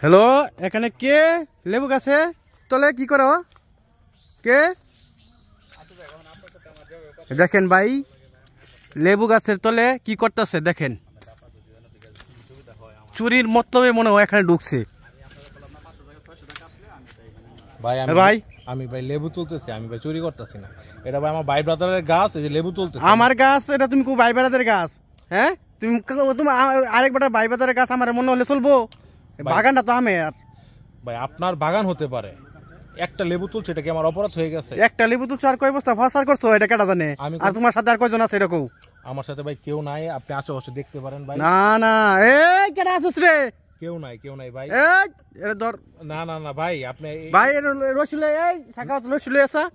hello এখানে কে লেবু গাছে তলে কি করো কে দেখেন ভাই লেবু গাছের তলে কি করতেছে দেখেন চুরির মতলবে মনে হয় এখানে ঢুকছে ভাই হ্যাঁ ভাই আমি ভাই লেবু তুলতেছি আমি ভাই চুরি করতেছি না এটা ভাই আমার ব্রাদারের গাছ যে লেবু আমার গাছ এটা তুমি ভাই ব্রাদারের গাছ হ্যাঁ তুমি তুমি আরেকবার বাইবাজারের গাছ আমার মনে হলে চলবো বাগানটা তো আমি আর ভাই আপনার বাগান হতে পারে একটা লেবু তুলছে এটা কি আমার অপরাধ হয়ে গেছে একটা লেবু তুলছো আর কয় বস্তা ফসার করছো এটা কেটা জানে আর তোমার সাথে আর কয়জন আছে এরকম আমার সাথে ভাই কেউ নাই আপনি আশেপাশে দেখতে পারেন ভাই না না এই কেটা আসুস রে কেউ নাই কেউ নাই ভাই ধর না না না ভাই আপনি ভাই রসুলে এই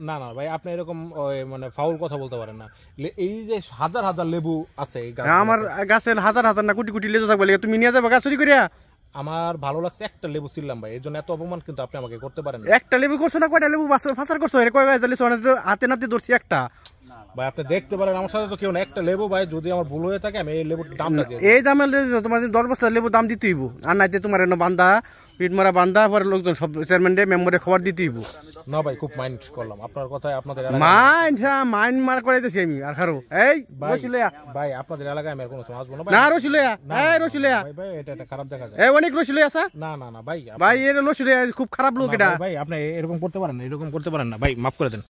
না না ভাই আপনি এরকম মানে ফাউল কথা বলতে পারেন না এই যে হাজার হাজার লেবু আছে আমার গাছের হাজার হাজার না কোটি কোটি লেবু থাকবে তুমি নিয়ে যাবে গাছ চুরি করিয়া আমার ভালো লাগছে একটা লেবু ছিলাম ভাই এর জন্য এত অপমান কিন্তু আপনি আমাকে করতে পারেন একটা লেবু করছো না কয়টা লেবু ফাঁসার করছো মানে হাতে নাতে ধরছি একটা ভাই আপনি দেখতে পারেন আমার সাথে তো কেউ না একটা লেবু ভাই যদি আমার ভুল হয়ে থাকে আমি এই লেবুর দামটা দিই এই দামে তোমার দশ বস্তা লেবু দাম দিতেইব আর নাইতে তোমার এনে বান্ধা পিট মারা বান্ধা পরে লোকজন সব চেয়ারম্যান ডে মেম্বারে খবর দিতেইব না ভাই খুব মাইন্ড করলাম আপনার কথায় আপনাদের মাইন্ড হ্যাঁ মাইন্ড মার করে দিয়েছি আমি আর কারো এই রসুলিয়া ভাই আপনাদের এলাকায় আমি আর কোনো সমাজ বলবো না রসুলিয়া এই রসুলিয়া ভাই এটা এটা খারাপ দেখা যায় এই অনেক রসুলিয়া আছে না না না ভাই ভাই এর রসুলিয়া খুব খারাপ লোক এটা ভাই আপনি এরকম করতে পারেন না এরকম করতে পারেন না ভাই মাফ করে দেন